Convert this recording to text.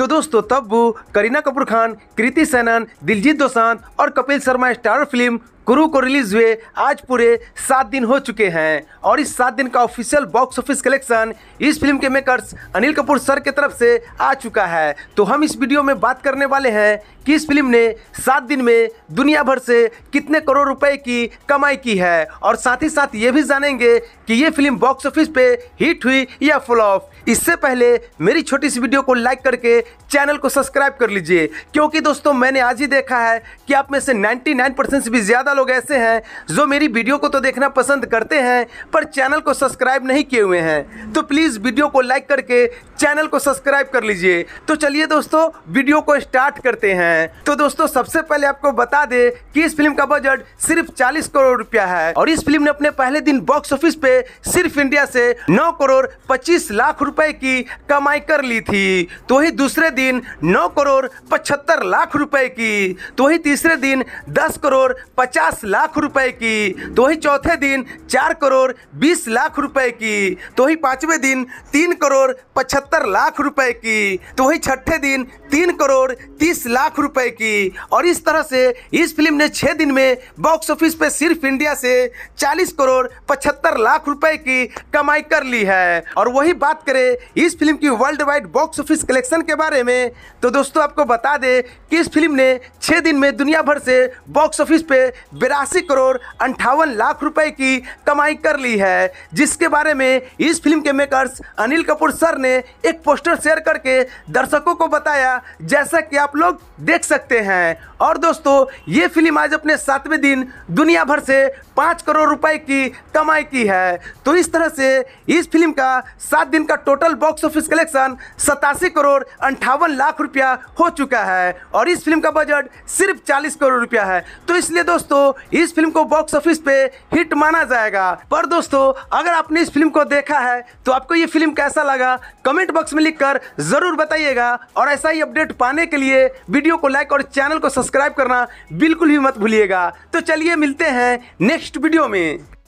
तो दोस्तों वो करीना कपूर खान कृति सेनन दिलजीत दोसान और कपिल शर्मा स्टार फिल्म गुरु को रिलीज हुए आज पूरे सात दिन हो चुके हैं और इस सात दिन का ऑफिशियल बॉक्स ऑफिस कलेक्शन इस फिल्म के मेकर्स अनिल कपूर सर के तरफ से आ चुका है तो हम इस वीडियो में बात करने वाले हैं कि इस फिल्म ने सात दिन में दुनिया भर से कितने करोड़ रुपए की कमाई की है और साथ ही साथ ये भी जानेंगे कि ये फिल्म बॉक्स ऑफिस पे हिट हुई या फ्लॉप इससे पहले मेरी छोटी सी वीडियो को लाइक करके चैनल को सब्सक्राइब कर लीजिए क्योंकि दोस्तों मैंने आज ही देखा है कि आप में से 99 परसेंट से भी ज़्यादा लोग ऐसे हैं जो मेरी वीडियो को तो देखना पसंद करते हैं पर चैनल को सब्सक्राइब नहीं किए हुए हैं तो प्लीज़ वीडियो को लाइक करके चैनल को सब्सक्राइब कर लीजिए तो चलिए दोस्तों वीडियो को स्टार्ट करते हैं तो दोस्तों सबसे पहले आपको बता दें कि इस फिल्म का बजट सिर्फ चालीस करोड़ रुपया है और इस फिल्म ने अपने पहले दिन बॉक्स ऑफिस पे सिर्फ इंडिया से नौ करोड़ पच्चीस लाख रुपए की कमाई कर ली थी तो वही दूसरे दिन नौ करोड़ पचहत्तर लाख रुपए की तो वही तीसरे दिन दस करोड़ पचास पचास लाख रुपए की तो वही चौथे दिन चार करोड़ बीस लाख रुपए की तो वही पाँचवें दिन तीन करोड़ पचहत्तर लाख रुपए की तो वही छठे दिन तीन करोड़ तीस लाख रुपए की और इस तरह से इस फिल्म ने छः दिन में बॉक्स ऑफिस पे सिर्फ इंडिया से चालीस करोड़ पचहत्तर लाख रुपए की कमाई कर ली है और वही बात करें इस फिल्म की world wide box office collection के बारे में तो दोस्तों आपको बता दें कि इस फिल्म ने छः दिन में दुनिया भर से बॉक्स ऑफिस पे बिरासी करोड़ अंठावन लाख रुपए की कमाई कर ली है जिसके बारे में इस फिल्म के मेकर्स अनिल कपूर सर ने एक पोस्टर शेयर करके दर्शकों को बताया जैसा कि आप लोग देख सकते हैं और दोस्तों ये फिल्म आज अपने सातवें दिन दुनिया भर से पाँच करोड़ रुपए की कमाई की है तो इस तरह से इस फिल्म का सात दिन का टोटल बॉक्स ऑफिस कलेक्शन सतासी करोड़ अंठावन लाख रुपया हो चुका है और इस फिल्म का बजट सिर्फ चालीस करोड़ रुपया है तो इसलिए दोस्तों इस फिल्म को बॉक्स ऑफिस पे हिट माना जाएगा पर दोस्तों अगर आपने इस फिल्म को देखा है तो आपको ये फिल्म कैसा लगा कमेंट बॉक्स में लिखकर जरूर बताइएगा और ऐसा ही अपडेट पाने के लिए वीडियो को लाइक और चैनल को सब्सक्राइब करना बिल्कुल भी मत भूलिएगा तो चलिए मिलते हैं नेक्स्ट वीडियो में